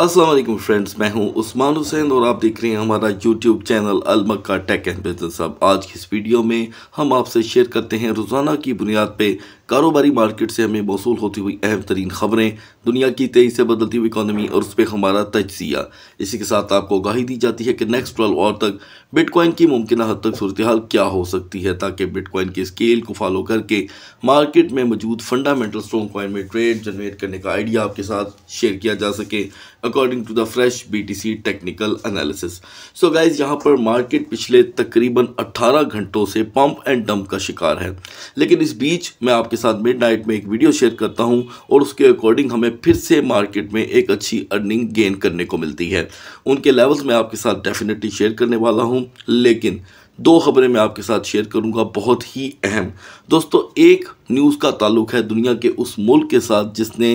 अस्सलाम वालेकुम फ्रेंड्स मैं हूं उस्मान हुसैन और आप देख रहे हैं हमारा YouTube channel Almakka tech and business अब आज की इस वीडियो में हम आपसे शेयर करते हैं रोज़ाना की बुनियाद पे कारोबारी मार्केट से हमें मौसू होती हुई अहम तरीन खबरें दुनिया की तेज़ी से बदलती हुई इकानमी और उस पर हमारा तजिया इसी के साथ आपको आगाही दी जाती है कि नेक्स्ट ट्वेल्व और तक बिटकॉइन की मुमकिन हद तक सूरत हाल क्या हो सकती है ताकि बिटकॉइन के स्केल को फॉलो करके मार्केट में मौजूद फंडामेंटल स्ट्रॉन्ग कॉइन में ट्रेड जनरेट करने का आइडिया आपके साथ शेयर किया जा सके according to the fresh C technical analysis so guys यहाँ पर मार्केट पिछले तकरीबन अट्ठारह घंटों से पम्प एंड डम्प का शिकार है लेकिन इस बीच मैं आपके साथ मिड नाइट में एक वीडियो शेयर करता हूँ और उसके अकॉर्डिंग हमें फिर से मार्केट में एक अच्छी अर्निंग गेन करने को मिलती है उनके लेवल्स मैं आपके साथ डेफिनेटली शेयर करने वाला हूँ लेकिन दो खबरें मैं आपके साथ शेयर करूंगा बहुत ही अहम दोस्तों एक न्यूज़ का ताल्लुक है दुनिया के उस मुल्क के साथ जिसने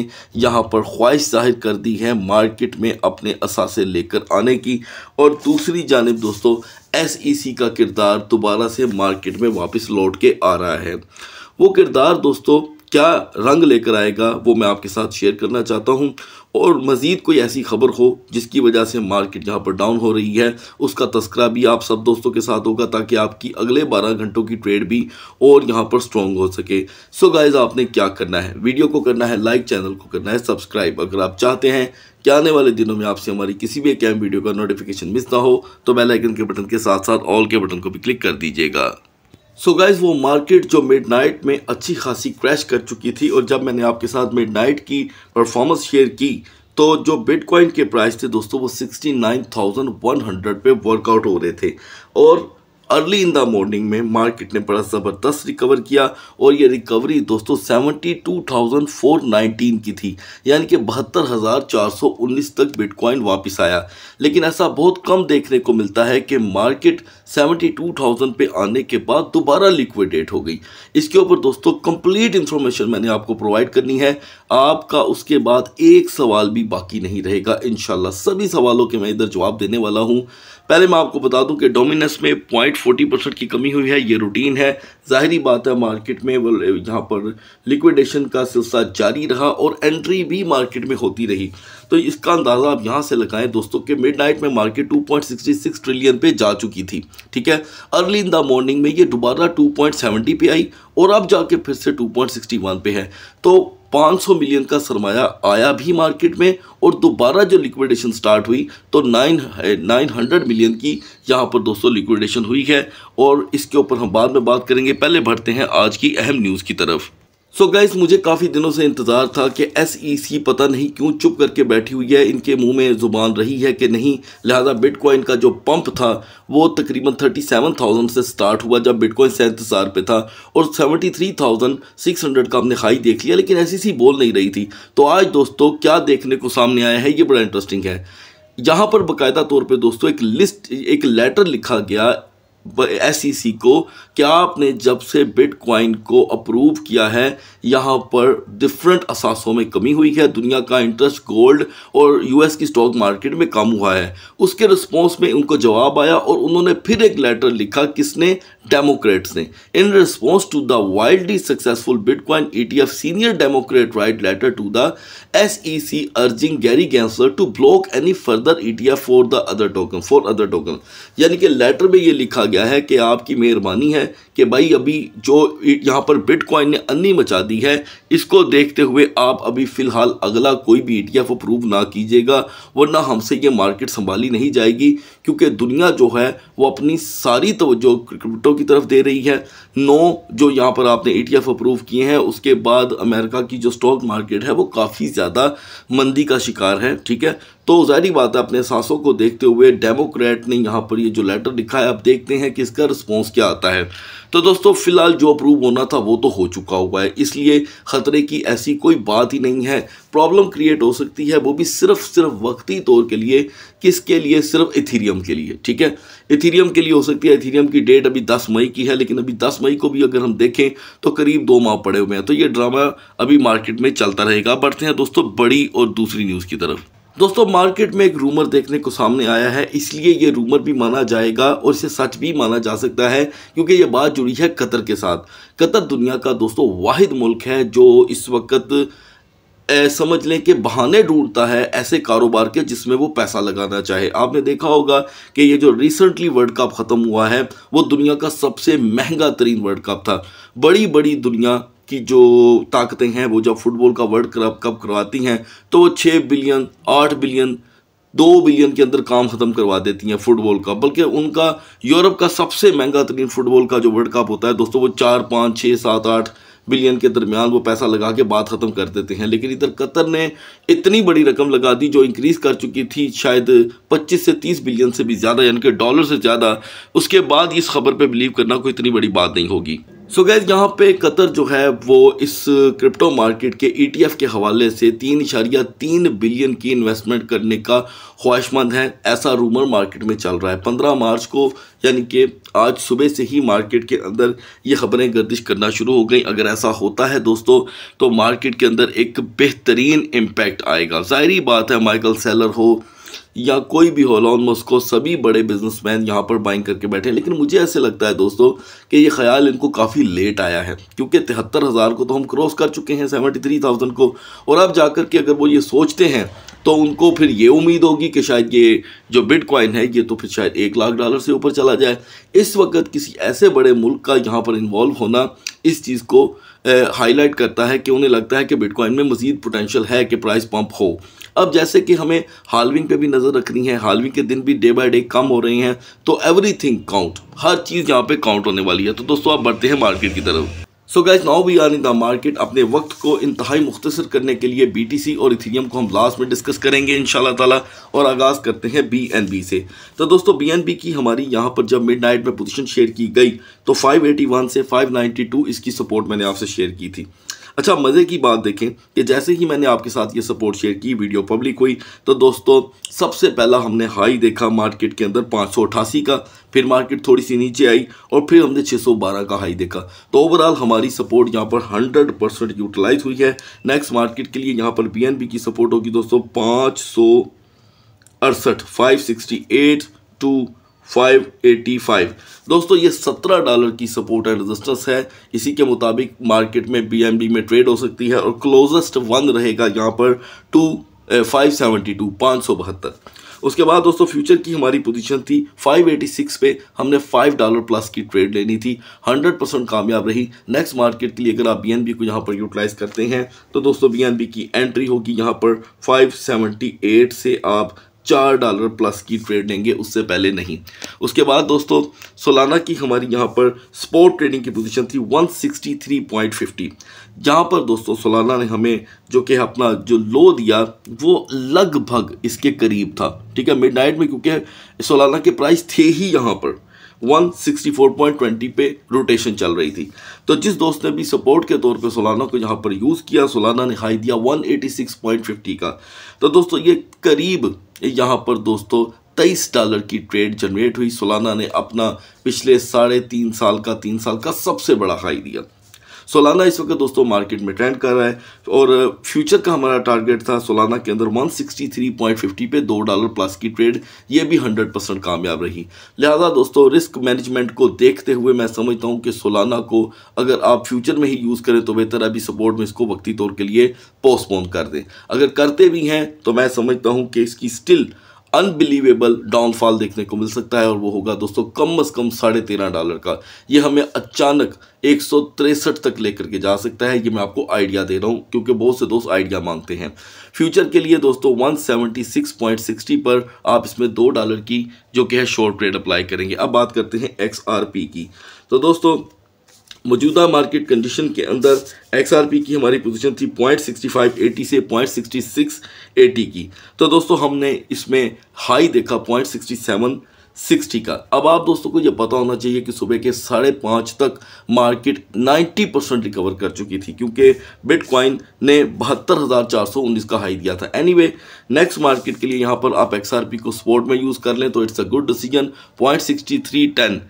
यहाँ पर ख्वाहिश जाहिर कर दी है मार्केट में अपने असासे लेकर आने की और दूसरी जानब दोस्तों एस e का किरदार दोबारा से मार्केट में वापस लौट के आ रहा है वो किरदार दोस्तों क्या रंग लेकर आएगा वो मैं आपके साथ शेयर करना चाहता हूँ और मज़ीद कोई ऐसी खबर हो जिसकी वजह से मार्केट जहाँ पर डाउन हो रही है उसका तस्करा भी आप सब दोस्तों के साथ होगा ताकि आपकी अगले 12 घंटों की ट्रेड भी और यहाँ पर स्ट्रॉन्ग हो सके सो गाइज आपने क्या करना है वीडियो को करना है लाइक चैनल को करना है सब्सक्राइब अगर आप चाहते हैं कि आने वाले दिनों में आपसे हमारी किसी भी एक वीडियो का नोटिफिकेशन मिस ना हो तो बेलाइकन के बटन के साथ साथ ऑल के बटन को भी क्लिक कर दीजिएगा सो so गाइज वो मार्केट जो मिडनाइट में अच्छी खासी क्रैश कर चुकी थी और जब मैंने आपके साथ मिडनाइट की परफॉर्मेंस शेयर की तो जो बिटकॉइन के प्राइस थे दोस्तों वो 69,100 पे वर्कआउट हो रहे थे और अर्ली इन द मॉर्निंग में मार्केट ने बड़ा ज़बरदस्त रिकवर किया और ये रिकवरी दोस्तों टू थाउजेंड फोर नाइनटीन की थी यानी कि बहत्तर हज़ार चार सौ उन्नीस तक बिटकॉइन वापस आया लेकिन ऐसा बहुत कम देखने को मिलता है कि मार्केट टू थाउजेंड पर आने के बाद दोबारा लिक्विडेट हो गई इसके ऊपर दोस्तों कंप्लीट इन्फॉर्मेशन मैंने आपको प्रोवाइड करनी है आपका उसके बाद एक सवाल भी बाकी नहीं रहेगा इन सभी सवालों के मैं इधर जवाब देने वाला हूँ पहले मैं आपको बता दूं कि डोमिनस में पॉइंट फोर्टी परसेंट की कमी हुई है ये रूटीन है ज़ाहरी बात है मार्केट में यहाँ पर लिक्विडेशन का सिलसिला जारी रहा और एंट्री भी मार्केट में होती रही तो इसका अंदाज़ा आप यहाँ से लगाएं दोस्तों कि मिड नाइट में मार्केट टू ट्रिलियन पर जा चुकी थी ठीक है अर्ली इन द मॉर्निंग में ये दोबारा टू पॉइंट आई और अब जाके फिर से टू पे है तो 500 मिलियन का सरमाया आया भी मार्केट में और दोबारा जो लिक्विडेशन स्टार्ट हुई तो नाइन नाइन हंड्रेड मिलियन की यहाँ पर दोस्तों लिक्विडेशन हुई है और इसके ऊपर हम बाद में बात करेंगे पहले बढ़ते हैं आज की अहम न्यूज़ की तरफ सो so गाइस मुझे काफ़ी दिनों से इंतज़ार था कि एस e पता नहीं क्यों चुप करके बैठी हुई है इनके मुंह में ज़ुबान रही है कि नहीं लिहाजा बिटकॉइन का जो पंप था वो तकरीबन 37,000 से स्टार्ट हुआ जब बिटकॉइन सैंतीस हज़ार पे था और 73,600 का हमने हाई देख लिया लेकिन एस e बोल नहीं रही थी तो आज दोस्तों क्या देखने को सामने आया है ये बड़ा इंटरेस्टिंग है यहाँ पर बाकायदा तौर पर दोस्तों एक लिस्ट एक लेटर लिखा गया एस सी e को क्या आपने जब से बिटकॉइन को अप्रूव किया है यहाँ पर डिफरेंट असासों में कमी हुई है दुनिया का इंटरेस्ट गोल्ड और यूएस की स्टॉक मार्केट में कम हुआ है उसके रिस्पॉन्स में उनको जवाब आया और उन्होंने फिर एक लेटर लिखा किसने डेमोक्रेट्स ने in response to the wildly successful bitcoin F senior Democrat write letter to the C urging Gary Gensler to block any further E T F for the other token for other token यानी कि letter में ये लिखा गया है कि आपकी मेहरबानी है कि भाई अभी जो यहाँ पर बिटकॉइन ने अन्नी मचा दी है इसको देखते हुए आप अभी फ़िलहाल अगला कोई भी ई e अप्रूव ना कीजिएगा वरना हमसे ये मार्केट संभाली नहीं जाएगी क्योंकि दुनिया जो है वो अपनी सारी तवज्जो क्रिप्टो की तरफ दे रही है नौ जो यहाँ पर आपने ई टी एफ अप्रूव किए हैं उसके बाद अमेरिका की जो स्टॉक मार्केट है वो काफ़ी ज़्यादा मंदी का शिकार है ठीक है तो जाहिर बात है अपने सांसों को देखते हुए डेमोक्रेट ने यहाँ पर ये जो लेटर लिखा है अब देखते हैं कि इसका रिस्पॉन्स क्या आता है तो दोस्तों फिलहाल जो अप्रूव होना था वो तो हो चुका हुआ है इसलिए ख़तरे की ऐसी कोई बात ही नहीं है प्रॉब्लम क्रिएट हो सकती है वो भी सिर्फ सिर्फ वक्ती तौर के लिए किसके लिए सिर्फ इथीरियम के लिए ठीक है इथीरियम के लिए हो सकती है इथीरियम की डेट अभी 10 मई की है लेकिन अभी 10 मई को भी अगर हम देखें तो करीब दो माह पड़े हुए हैं तो ये ड्रामा अभी मार्केट में चलता रहेगा बढ़ते हैं दोस्तों बड़ी और दूसरी न्यूज़ की तरफ दोस्तों मार्केट में एक रूमर देखने को सामने आया है इसलिए ये रूमर भी माना जाएगा और इसे सच भी माना जा सकता है क्योंकि ये बात जुड़ी है कतर के साथ कतर दुनिया का दोस्तों वाहिद मुल्क है जो इस वक्त समझ लें कि बहाने ढूंढता है ऐसे कारोबार के जिसमें वो पैसा लगाना चाहे आपने देखा होगा कि ये जो रिसेंटली वर्ल्ड कप ख़त्म हुआ है वो दुनिया का सबसे महंगा तरीन वर्ल्ड कप था बड़ी बड़ी दुनिया की जो ताकतें हैं वो जब फुटबॉल का वर्ल्ड कप करवाती हैं तो वो छः बिलियन आठ बिलियन दो बिलियन के अंदर काम ख़त्म करवा देती हैं फुटबॉल का बल्कि उनका यूरोप का सबसे महंगा तरीन फुटबॉल का जो वर्ल्ड कप होता है दोस्तों वो चार पाँच छः सात आठ बिलियन के दरमियान वो पैसा लगा के बात ख़त्म कर देते हैं लेकिन इधर कतर ने इतनी बड़ी रकम लगा दी जो इंक्रीज़ कर चुकी थी शायद 25 से 30 बिलियन से भी ज़्यादा यानी कि डॉलर से ज़्यादा उसके बाद इस खबर पर बिलीव करना कोई इतनी बड़ी बात नहीं होगी सो so गैज यहाँ पे कतर जो है वो इस क्रिप्टो मार्केट के ईटीएफ e के हवाले से तीन इशारिया तीन बिलियन की इन्वेस्टमेंट करने का ख्वाहिशमंद है ऐसा रूमर मार्केट में चल रहा है पंद्रह मार्च को यानी कि आज सुबह से ही मार्केट के अंदर ये खबरें गर्दिश करना शुरू हो गई अगर ऐसा होता है दोस्तों तो मार्केट के अंदर एक बेहतरीन इम्पैक्ट आएगा ज़ाहरी बात है माइकल सेलर हो या कोई भी हो लॉन मस्को सभी बड़े बिजनेसमैन यहाँ पर बाइंग करके बैठे हैं लेकिन मुझे ऐसे लगता है दोस्तों कि ये ख्याल इनको काफ़ी लेट आया है क्योंकि तिहत्तर हज़ार को तो हम क्रॉस कर चुके हैं सेवेंटी थ्री थाउजेंड को और अब जाकर के अगर वो ये सोचते हैं तो उनको फिर ये उम्मीद होगी कि शायद ये जो बिटकॉइन है ये तो फिर शायद एक लाख डॉलर से ऊपर चला जाए इस वक्त किसी ऐसे बड़े मुल्क का यहाँ पर इन्वॉल्व होना इस चीज़ को हाईलाइट करता है कि उन्हें लगता है कि बिटकॉइन में मज़ीद पोटेंशल है कि प्राइस पंप हो अब जैसे कि हमें हालविंग पे भी नज़र रखनी है हालविंग के दिन भी डे बाय डे कम हो रहे हैं तो एवरीथिंग काउंट हर चीज़ यहाँ पे काउंट होने वाली है तो दोस्तों आप बढ़ते हैं मार्केट की तरफ so guys now we are in the market अपने वक्त को इंतहाई मुख्तर करने के लिए बी टी सी और इथीरियम को हम लास्ट में डिस्कस करेंगे इन ताला और आगाज़ करते हैं बी एन बी से तो दोस्तों बी एन बी की हमारी यहाँ पर जब मिड नाइट में पोजिशन शेयर की गई तो फाइव एटी वन से फाइव नाइन्टी टू इसकी सपोर्ट मैंने आपसे शेयर की थी अच्छा मज़े की बात देखें कि जैसे ही मैंने आपके साथ ये सपोर्ट शेयर की वीडियो पब्लिक हुई तो दोस्तों सबसे पहला हमने हाई देखा मार्केट के अंदर पाँच का फिर मार्केट थोड़ी सी नीचे आई और फिर हमने 612 का हाई देखा तो ओवरऑल हमारी सपोर्ट यहाँ पर 100 परसेंट यूटिलाइज हुई है नेक्स्ट मार्केट के लिए यहाँ पर बी की सपोर्ट होगी दोस्तों पाँच सौ अड़सठ फाइव सिक्सटी एट टू 585 दोस्तों ये 17 डॉलर की सपोर्ट एंड रजिस्टेंस है इसी के मुताबिक मार्केट में बीएमबी में ट्रेड हो सकती है और क्लोजेस्ट वन रहेगा यहाँ पर टू फाइव सेवेंटी टू पाँच सौ बहत्तर उसके बाद दोस्तों फ्यूचर की हमारी पोजीशन थी 586 पे हमने 5 डॉलर प्लस की ट्रेड लेनी थी 100 परसेंट कामयाब रही नेक्स्ट मार्केट के लिए अगर आप बी को यहाँ पर यूटिलाइज करते हैं तो दोस्तों बी की एंट्री होगी यहाँ पर 578 से आप चार डॉलर प्लस की ट्रेड लेंगे उससे पहले नहीं उसके बाद दोस्तों सोलाना की हमारी यहाँ पर स्पोर्ट ट्रेडिंग की पोजीशन थी 163.50 जहाँ पर दोस्तों सोलाना ने हमें जो कि अपना जो लो दिया वो लगभग इसके करीब था ठीक है मिड नाइट में क्योंकि सोलाना के प्राइस थे ही यहाँ पर 164.20 पे रोटेशन चल रही थी तो जिस दोस्त ने भी सपोर्ट के तौर पे सोलाना को यहाँ पर यूज़ किया सोलाना ने हाई दिया 186.50 का तो दोस्तों ये करीब यहाँ पर दोस्तों तेईस डॉलर की ट्रेड जनरेट हुई सोलाना ने अपना पिछले साढ़े तीन साल का तीन साल का सबसे बड़ा हाई दिया सोलाना इस वक्त दोस्तों मार्केट में ट्रेंड कर रहा है और फ्यूचर का हमारा टारगेट था सोलाना के अंदर 163.50 पे दो डॉलर प्लस की ट्रेड ये भी 100 परसेंट कामयाब रही लिहाजा दोस्तों रिस्क मैनेजमेंट को देखते हुए मैं समझता हूँ कि सोलाना को अगर आप फ्यूचर में ही यूज़ करें तो बेहतर अभी सपोर्ट में इसको वक्ती तौर के लिए पोस्टपोन कर दें अगर करते भी हैं तो मैं समझता हूँ कि इसकी स्टिल अनबिलीवेबल डाउनफॉल देखने को मिल सकता है और वो होगा दोस्तों कम अज़ कम साढ़े तेरह डॉलर का ये हमें अचानक एक सौ तिरसठ तक लेकर के जा सकता है ये मैं आपको आइडिया दे रहा हूँ क्योंकि बहुत से दोस्त आइडिया मांगते हैं फ्यूचर के लिए दोस्तों one seventy six point sixty पर आप इसमें दो डॉलर की जो कि है शॉर्ट ट्रेड अप्लाई करेंगे अब बात करते हैं एक्स आर पी की तो दोस्तों मौजूदा मार्केट कंडीशन के अंदर एक्सआरपी की हमारी पोजीशन थी पॉइंट सिक्सटी फाइव एटी से पॉइंट सिक्सटी सिक्स एटी की तो दोस्तों हमने इसमें हाई देखा पॉइंट सिक्सटी सेवन सिक्सटी का अब आप दोस्तों को ये पता होना चाहिए कि सुबह के साढ़े पाँच तक मार्केट 90 परसेंट रिकवर कर चुकी थी क्योंकि बिटकॉइन ने बहत्तर हज़ार चार सौ उन्नीस का हाई दिया था एनीवे नेक्स्ट मार्केट के लिए यहाँ पर आप एक्सआरपी को स्पोर्ट में यूज़ कर लें तो it's a good decision point sixty three ten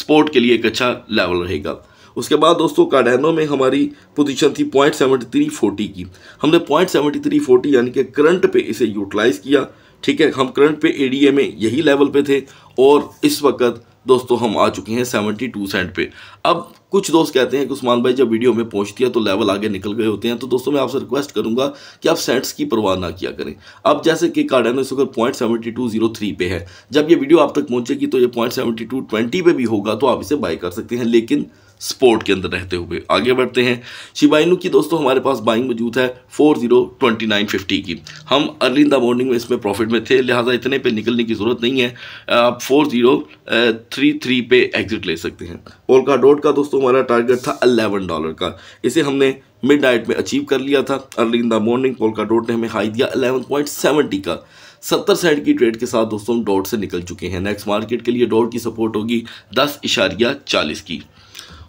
support के लिए एक अच्छा लेवल रहेगा उसके बाद दोस्तों काडेनो में हमारी पोजीशन थी पॉइंट सेवेंटी थ्री फोर्टी की हमने पॉइंट सेवेंटी थ्री फोर्टी यानी कि करंट पे इसे यूटिलाइज़ किया ठीक है हम करंट पे एडीए में यही लेवल पे थे और इस वक्त दोस्तों हम आ चुके हैं सेवेंटी टू सेंट पे अब कुछ दोस्त कहते हैं कि उस्मान भाई जब वीडियो में पहुंचती है तो लेवल आगे निकल गए होते हैं तो दोस्तों मैं आपसे रिक्वेस्ट करूंगा कि आप सेंट्स की परवाह ना किया करें अब जैसे कि कार्डेनो इस वक्त point seventy two zero three पे है जब ये वीडियो आप तक पहुंचेगी तो ये पॉइंट सेवेंटी टू ट्वेंटी पे भी होगा तो आप इसे बाय कर सकते हैं लेकिन स्पोर्ट के अंदर रहते हुए आगे बढ़ते हैं शिबाइनू की दोस्तों हमारे पास बाइंग मौजूद है four zero twenty nine fifty की हम अर्ली इन द मॉर्निंग में इसमें प्रॉफिट में थे लिहाजा इतने पे निकलने की ज़रूरत नहीं है आप फोर जीरो थ्री थ्री पे एग्जिट ले सकते हैं पोलका डॉट का दोस्तों हमारा टारगेट था अलेवन डॉलर का इसे हमने मिड नाइट में अचीव कर लिया था early in the morning Polkadot ने हमें हाई दिया अलेवन पॉइंट सेवेंटी का सत्तर सेंट की ट्रेड के साथ दोस्तों हम डॉट से निकल चुके हैं नेक्स्ट मार्केट के लिए डॉट की सपोर्ट होगी दस इशारिया चालीस की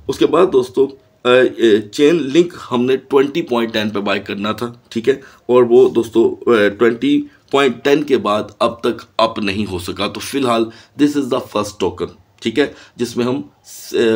उसके बाद दोस्तों चेन लिंक हमने ट्वेंटी पॉइंट टेन पर बाय करना था ठीक है और वो दोस्तों ट्वेंटी पॉइंट टेन के बाद अब तक अप नहीं हो सका तो फिलहाल this is the first token ठीक है जिसमें हम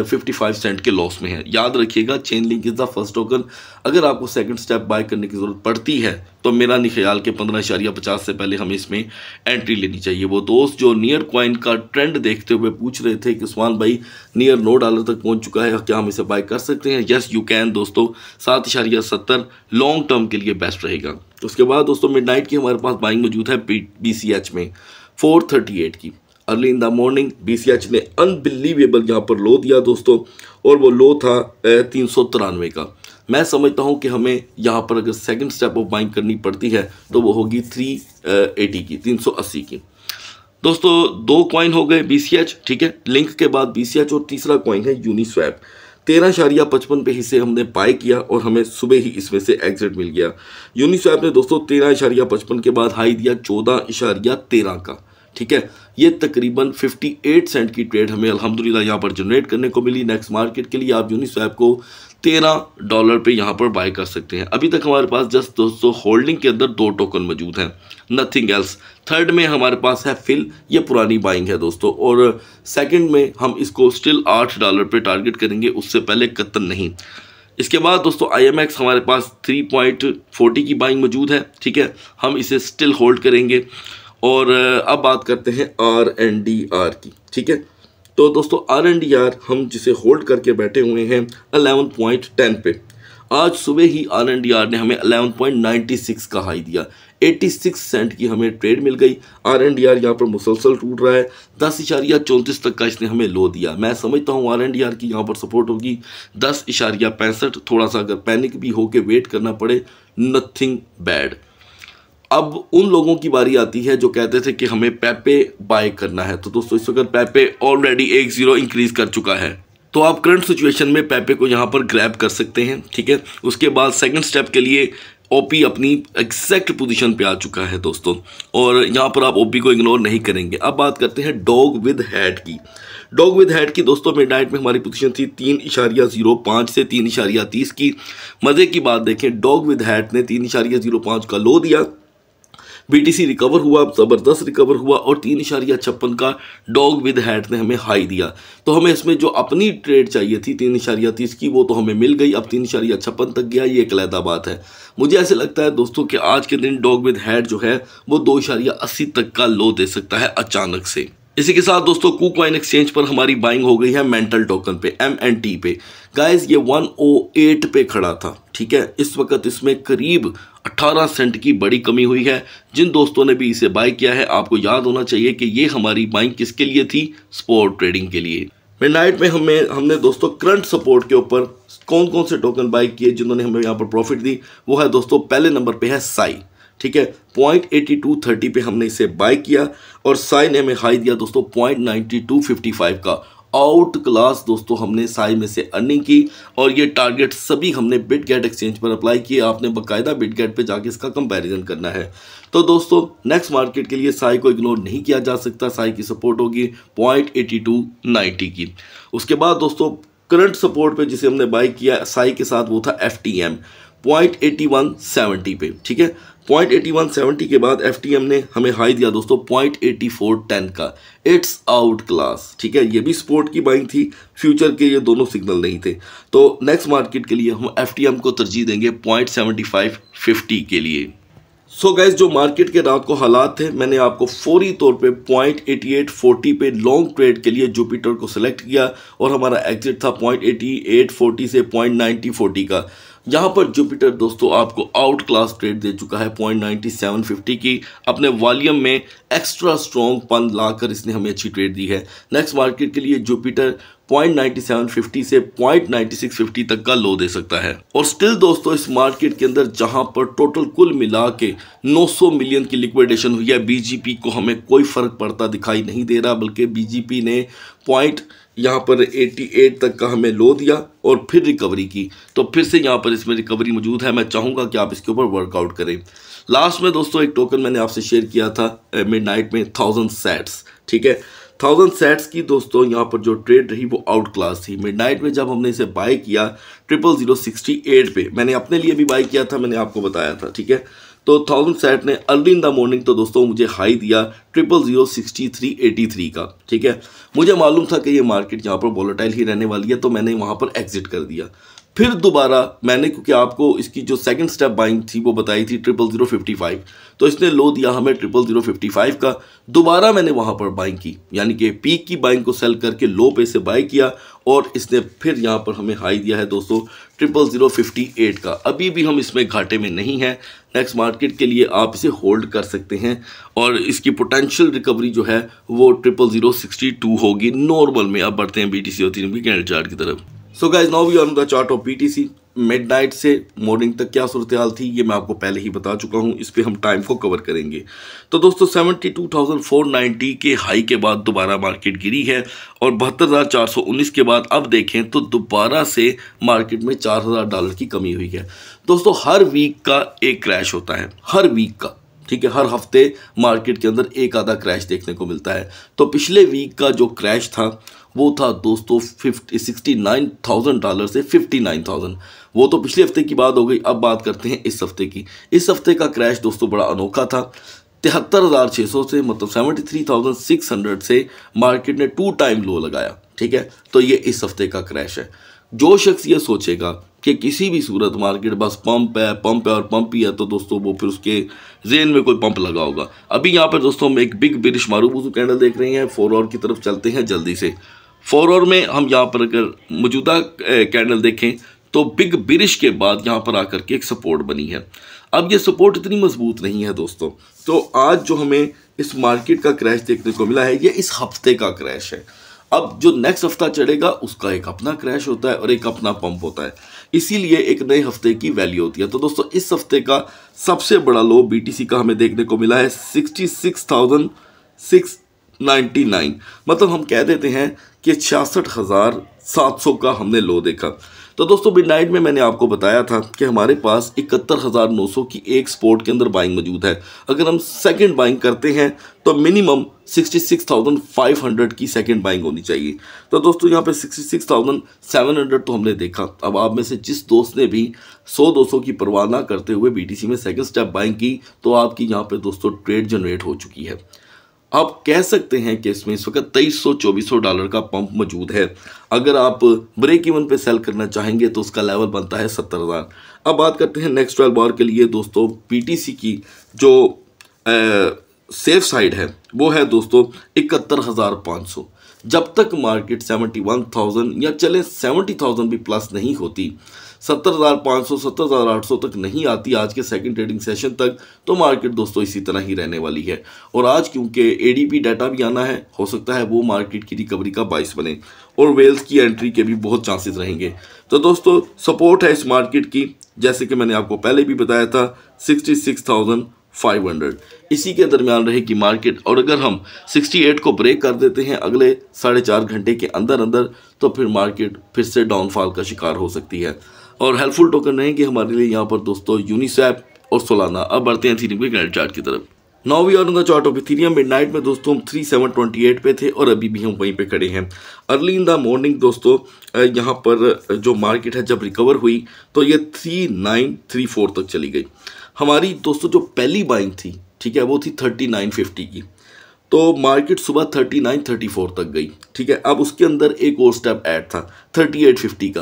55 सेंट के लॉस में हैं याद रखिएगा Chainlink is the first token अगर आपको सेकंड स्टेप बाय करने की ज़रूरत पड़ती है तो मेरा नहीं ख्याल कि पंद्रह इशारिया पचास से पहले हमें इसमें एंट्री लेनी चाहिए वो दोस्त जो नियर कॉइन का ट्रेंड देखते हुए पूछ रहे थे कि सुहान भाई नियर नो डॉलर तक पहुँच चुका है क्या हम इसे बाय कर सकते हैं यस यू कैन दोस्तों सात इशारिया सत्तर लॉन्ग टर्म के लिए बेस्ट रहेगा उसके बाद दोस्तों मिड की हमारे पास बाइंग मौजूद है बी में फोर थर्टी एट की early in the morning B ने अनबिलीवेबल यहाँ पर लो दिया दोस्तों और वो लो था तीन सौ तिरानवे का मैं समझता हूँ कि हमें यहाँ पर अगर सेकंड स्टेप ऑफ बाइंग करनी पड़ती है तो वो होगी थ्री एटी की तीन सौ अस्सी की दोस्तों दो कॉइन हो गए बी ठीक है लिंक के बाद बी और तीसरा कॉइन है यूनिस्वैप तेरह शारिया पचपन पे हिस्से हमने बाय किया और हमें सुबह ही इसमें से एग्जिट मिल गया यूनिस्वैप ने दोस्तों तेरह इशारिया पचपन के बाद हाई दिया चौदह इशारिया तेरह का ठीक है ये तकरीबन 58 सेंट की ट्रेड हमें अलहमदिल्ला यहाँ पर जनरेट करने को मिली नेक्स्ट मार्केट के लिए आप यूनिस्वैप को तेरह डॉलर पे यहाँ पर बाय कर सकते हैं अभी तक हमारे पास जस्ट दोस्तों होल्डिंग के अंदर दो टोकन मौजूद हैं नथिंग एल्स थर्ड में हमारे पास है फिल ये पुरानी बाइंग है दोस्तों और सेकेंड में हम इसको स्टिल आठ डॉलर पर टारगेट करेंगे उससे पहले कत्तन नहीं इसके बाद दोस्तों आई हमारे पास थ्री की बाइंग मौजूद है ठीक है हम इसे स्टिल होल्ड करेंगे और अब बात करते हैं आर एन डी आर की ठीक है तो दोस्तों आर एन डी आर हम जिसे होल्ड करके बैठे हुए हैं अलेवन पॉइंट टेन पे आज सुबह ही आर एन डी आर ने हमें अलेवन पॉइंट नाइन्टी सिक्स का हाई दिया एट्टी सिक्स सेंट की हमें ट्रेड मिल गई आर एन डी आर यहाँ पर मुसलसल टूट रहा है दस इशारिया चौंतीस तक का इसने हमें लो दिया मैं समझता हूँ आर एन डी आर की यहाँ पर सपोर्ट होगी दस इशारिया पैंसठ थोड़ा सा अगर पैनिक भी होकर वेट करना पड़े नथिंग बैड अब उन लोगों की बारी आती है जो कहते थे कि हमें पैपे बाय करना है तो दोस्तों इस वक्त पैपे ऑलरेडी एक ज़ीरो इंक्रीज़ कर चुका है तो आप करंट सिचुएशन में पैपे को यहाँ पर ग्रैब कर सकते हैं ठीक है उसके बाद सेकंड स्टेप के लिए ओपी अपनी एग्जैक्ट पोजीशन पे आ चुका है दोस्तों और यहाँ पर आप ओपी को इग्नोर नहीं करेंगे अब बात करते हैं डॉग विद हैड की डॉग विद हैड की दोस्तों में डाइट में हमारी पोजीशन थी तीन इशारिया जीरो पाँच से तीन इशारिया तीस की मज़े की बात देखें डॉग विद हैड ने तीन इशारिया जीरो पाँच का लो दिया बीटीसी रिकवर हुआ ज़बरदस्त रिकवर हुआ और तीन इशारिया छप्पन का डॉग विद हैट ने हमें हाई दिया तो हमें इसमें जो अपनी ट्रेड चाहिए थी तीन इशारिया तीस की वो तो हमें मिल गई अब तीन इशारिया छप्पन तक गया ये एक लहदा बात है मुझे ऐसे लगता है दोस्तों कि आज के दिन डॉग विद हैट जो है वो दो इशारिया अस्सी तक का लो दे सकता है अचानक से इसी के साथ दोस्तों कू एक्सचेंज पर हमारी बाइंग हो गई है मेंटल टोकन पे एम एन टी पे गाइज ये 108 पे खड़ा था ठीक है इस वक्त इसमें करीब 18 सेंट की बड़ी कमी हुई है जिन दोस्तों ने भी इसे बाय किया है आपको याद होना चाहिए कि ये हमारी बाइंग किसके लिए थी स्पोर्ट ट्रेडिंग के लिए मिडनाइट में हमें हमने दोस्तों करंट सपोर्ट के ऊपर कौन कौन से टोकन बाय किए जिन्होंने हमें यहाँ पर प्रॉफिट दी वो है दोस्तों पहले नंबर पे है साई ठीक है पॉइंट एटी टू थर्टी पे हमने इसे बाय किया और साई ने हमें हाई दिया दोस्तों point ninety two fifty five का आउट क्लास दोस्तों हमने साई में से अर्निंग की और ये टारगेट सभी हमने बिट गेट एक्सचेंज पर अप्लाई किए आपने बकायदा बिट गेट पर जाके इसका कंपैरिजन करना है तो दोस्तों नेक्स्ट मार्केट के लिए साई को इग्नोर नहीं किया जा सकता साई की सपोर्ट होगी पॉइंट एटी टू नाइन्टी की उसके बाद दोस्तों करंट सपोर्ट पे जिसे हमने बाई किया साई के साथ वो था F T M point eighty one seventy पे ठीक है पॉइंट एटी वन सेवेंटी के बाद एफ ने हमें हाई दिया दोस्तों पॉइंट एटी फोर टेन का इट्स आउट क्लास ठीक है ये भी स्पोर्ट की बाइंग थी फ्यूचर के ये दोनों सिग्नल नहीं थे तो नेक्स्ट मार्केट के लिए हम एफ को तरजीह देंगे पॉइंट सेवेंटी फाइव फिफ्टी के लिए सो so गैस जो मार्केट के रात को हालात थे मैंने आपको फौरी तौर पे पॉइंट एटी एट फोर्टी पे लॉन्ग ट्रेड के लिए जुपिटर को सिलेक्ट किया और हमारा एग्जिट था पॉइंट एटी एट फोर्टी से पॉइंट नाइन्टी फोर्टी का यहाँ पर जुपिटर दोस्तों आपको आउट क्लास ट्रेड दे चुका है पॉइंट नाइनटी सेवन फिफ्टी की अपने वॉल्यूम में एक्स्ट्रा स्ट्रॉन्ग पन लाकर इसने हमें अच्छी ट्रेड दी है नेक्स्ट मार्केट के लिए जुपिटर 0.9750 से 0.9650 तक का लो दे सकता है और स्टिल दोस्तों इस मार्केट के अंदर जहां पर टोटल कुल मिला के नौ मिलियन की लिक्विडेशन हुई है बीजेपी को हमें कोई फर्क पड़ता दिखाई नहीं दे रहा बल्कि बीजेपी ने पॉइंट यहाँ पर 88 तक का हमें लो दिया और फिर रिकवरी की तो फिर से यहाँ पर इसमें रिकवरी मौजूद है मैं चाहूँगा कि आप इसके ऊपर वर्कआउट करें लास्ट में दोस्तों एक टोकन मैंने आपसे शेयर किया था मिड eh, नाइट में थाउजेंड सेट्स ठीक है थाउजेंड सेट्स की दोस्तों यहाँ पर जो ट्रेड रही वो आउट क्लास थी मिड नाइट में जब हमने इसे बाई किया ट्रिपल जीरो सिक्सटी एट पे मैंने अपने लिए भी बाई किया था मैंने आपको बताया था ठीक है तो थाउजेंड सेट ने अर्ली इन द मॉर्निंग तो दोस्तों मुझे हाई दिया triple zero sixty three eighty three का ठीक है मुझे मालूम था कि ये मार्केट यहाँ पर वॉलेटाइल ही रहने वाली है तो मैंने वहाँ पर एग्जिट कर दिया फिर दोबारा मैंने क्योंकि आपको इसकी जो सेकंड स्टेप बाइंग थी वो बताई थी ट्रिपल ज़ीरो फिफ्टी फाइव तो इसने लो दिया हमें ट्रिपल ज़ीरो फिफ्टी फाइव का दोबारा मैंने वहाँ पर बाइंग की यानी कि पीक की बाइंग को सेल करके लो पे से बाई किया और इसने फिर यहाँ पर हमें हाई दिया है दोस्तों ट्रिपल ज़ीरो फिफ्टी एट का अभी भी हम इसमें घाटे में नहीं हैं नेक्स्ट मार्केट के लिए आप इसे होल्ड कर सकते हैं और इसकी पोटेंशियल रिकवरी जो है वो ट्रिपल ज़ीरो सिक्सटी टू होगी नॉर्मल में अब बढ़ते हैं बी टी सी और तीन बी कैंडल चार्ट की तरफ so guys now we on the chart of PTC midnight से मॉर्निंग तक क्या सूरत हाल थी ये मैं आपको पहले ही बता चुका हूँ इस पर हम टाइम को कवर करेंगे तो दोस्तों seventy two thousand four ninety के हाई के बाद दोबारा मार्केट गिरी है और बहत्तर हज़ार चार सौ उन्नीस के बाद अब देखें तो दोबारा से मार्केट में चार हज़ार डॉलर की कमी हुई है दोस्तों हर वीक का एक क्रैश होता है हर वीक का ठीक है हर हफ्ते मार्केट के अंदर एक आधा क्रैश देखने को मिलता है तो पिछले वीक का जो क्रैश था वो था दोस्तों fifty sixty nine thousand dollar से फिफ्टी नाइन थाउजेंड वो तो पिछले हफ्ते की बात हो गई अब बात करते हैं इस हफ्ते की इस हफ्ते का क्रैश दोस्तों बड़ा अनोखा था तिहत्तर हज़ार छः सौ से मतलब seventy three thousand six hundred से मार्केट ने टू टाइम लो लगाया ठीक है तो ये इस हफ्ते का क्रैश है जो शख्स ये सोचेगा कि किसी भी सूरत मार्केट बस पंप है पंप है और पंप ही है तो दोस्तों वो फिर उसके जेन में कोई पंप लगा होगा अभी यहाँ पर दोस्तों हम एक बिग बिरिश मारूबूजू कैंडल देख रहे हैं फोर और की तरफ चलते हैं जल्दी से फोर और में हम यहाँ पर अगर मौजूदा कैंडल देखें तो बिग बिरिश के बाद यहाँ पर आकर के एक सपोर्ट बनी है अब ये सपोर्ट इतनी मजबूत नहीं है दोस्तों तो आज जो हमें इस मार्केट का क्रैश देखने को मिला है ये इस हफ्ते का क्रैश है अब जो नेक्स्ट हफ्ता चढ़ेगा उसका एक अपना क्रैश होता है और एक अपना पंप होता है इसीलिए एक नए हफ्ते की वैल्यू होती है तो दोस्तों इस हफ्ते का सबसे बड़ा लो बीटीसी का हमें देखने को मिला है sixty six thousand six ninety nine मतलब हम कह देते हैं कि छियासठ हज़ार सात सौ का हमने लो देखा तो दोस्तों मिड नाइट में मैंने आपको बताया था कि हमारे पास इकहत्तर हज़ार नौ सौ की एक स्पोर्ट के अंदर बाइंग मौजूद है अगर हम सेकंड बाइंग करते हैं तो minimum sixty six thousand five hundred की सेकंड बाइंग होनी चाहिए तो दोस्तों यहाँ पे sixty six thousand seven hundred तो हमने देखा अब आप में से जिस दोस्त ने भी सौ दो सौ की परवाह ना करते हुए सी में सेकेंड स्टेप बाइंग की तो आपकी यहाँ पर दोस्तों ट्रेड जनरेट हो चुकी है आप कह सकते हैं कि इसमें इस वक्त तेईस सौ चौबीस सौ डॉलर का पंप मौजूद है अगर आप ब्रेक इवन पे सेल करना चाहेंगे तो उसका लेवल बनता है सत्तर हज़ार अब बात करते हैं नेक्स्ट ट्वेल्व बार के लिए दोस्तों पीटीसी की जो सेफ साइड है वो है दोस्तों इकहत्तर हज़ार पाँच सौ जब तक मार्केट 71,000 या चले 70,000 भी प्लस नहीं होती 70,500 70,800 तक नहीं आती आज के सेकंड ट्रेडिंग सेशन तक तो मार्केट दोस्तों इसी तरह ही रहने वाली है और आज क्योंकि एडीपी डाटा भी आना है हो सकता है वो मार्केट की रिकवरी का बाइस बने और वेल्स की एंट्री के भी बहुत चांसेस रहेंगे तो दोस्तों सपोर्ट है इस मार्केट की जैसे कि मैंने आपको पहले भी बताया था सिक्सटी सिक्स थाउजेंड 500 इसी के दरमियान रहेगी मार्केट और अगर हम 68 को ब्रेक कर देते हैं अगले साढ़े चार घंटे के अंदर अंदर तो फिर मार्केट फिर से डाउनफॉल का शिकार हो सकती है और हेल्पफुल टोकन रहेंगे हमारे लिए यहाँ पर दोस्तों यूनिसेप और सोलाना अब बढ़ते हैं थीरियम के चार्ट की तरफ नौवीं और और chart of Ethereum midnight में दोस्तों हम थ्री सेवन ट्वेंटी एट पे थे और अभी भी हम वहीं पे खड़े हैं अर्ली इन द मॉर्निंग दोस्तों यहाँ पर जो मार्केट है जब रिकवर हुई तो ये थ्री नाइन थ्री फोर तक चली गई हमारी दोस्तों जो पहली बाइंग थी ठीक है वो थी थर्टी नाइन फिफ्टी की तो मार्केट सुबह थर्टी नाइन थर्टी फोर तक गई ठीक है अब उसके अंदर एक और स्टेप ऐड था थर्टी एट फिफ्टी का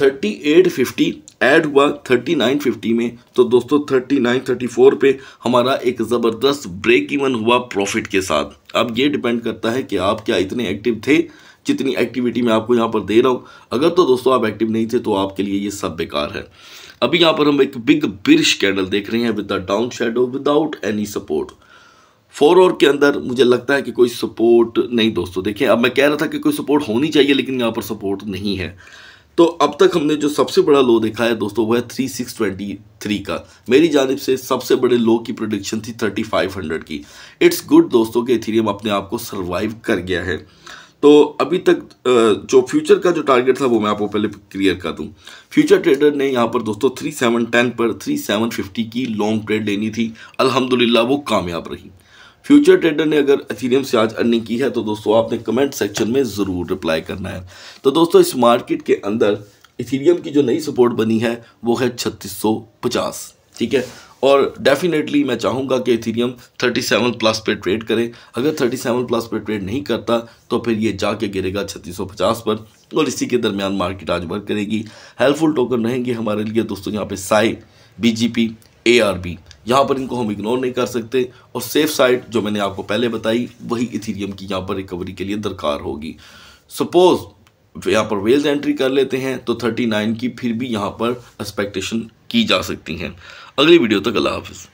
थर्टी एट फिफ्टी ऐड हुआ थर्टी नाइन फिफ्टी में तो दोस्तों थर्टी नाइन थर्टी फोर पर हमारा एक ज़बरदस्त ब्रेक इवन हुआ प्रॉफिट के साथ अब ये डिपेंड करता है कि आप क्या इतने एक्टिव थे जितनी एक्टिविटी मैं आपको यहाँ पर दे रहा हूँ अगर तो दोस्तों आप एक्टिव नहीं थे तो आपके लिए ये सब बेकार है अभी यहाँ पर हम एक बिग बिरिश कैंडल देख रहे हैं with the down shadow without any support four और के अंदर मुझे लगता है कि कोई सपोर्ट नहीं दोस्तों देखिए अब मैं कह रहा था कि कोई सपोर्ट होनी चाहिए लेकिन यहाँ पर सपोर्ट नहीं है तो अब तक हमने जो सबसे बड़ा लो देखा है दोस्तों वह थ्री सिक्स ट्वेंटी थ्री का मेरी जानब से सबसे बड़े लो की प्रोडिक्शन थी थर्टी फाइव हंड्रेड की इट्स गुड दोस्तों कि थीरियम अपने आप को सर्वाइव कर गया है तो अभी तक जो फ्यूचर का जो टारगेट था वो मैं आपको पहले क्लियर कर दूं फ्यूचर ट्रेडर ने यहाँ पर दोस्तों थ्री सेवन टेन पर थ्री सेवन फिफ्टी की लॉन्ग ट्रेड लेनी थी अल्हम्दुलिल्लाह वो कामयाब रही फ्यूचर ट्रेडर ने अगर एथीरियम से आज अर्निंग की है तो दोस्तों आपने कमेंट सेक्शन में ज़रूर रिप्लाई करना है तो दोस्तों इस मार्केट के अंदर इथीरियम की जो नई सपोर्ट बनी है वो है छत्तीस ठीक है और डेफिनेटली मैं चाहूँगा कि इथीरियम 37 प्लस पे ट्रेड करे अगर 37 प्लस पे ट्रेड नहीं करता तो फिर ये जाके गिरेगा 3650 पर और इसी के दरमियान मार्केट आज वर्क करेगी हेल्पफुल टोकन रहेंगे हमारे लिए दोस्तों यहाँ पे साई बीजीपी एआरबी यहाँ पर इनको हम इग्नोर नहीं कर सकते और सेफ साइड जो मैंने आपको पहले बताई वही इथीरियम की यहाँ पर रिकवरी के लिए दरकार होगी सपोज यहाँ पर वेल्स एंट्री कर लेते हैं तो नाइन की फिर भी यहाँ पर एक्सपेक्टेशन की जा सकती हैं अगली वीडियो तक अल्लाह हाफिज़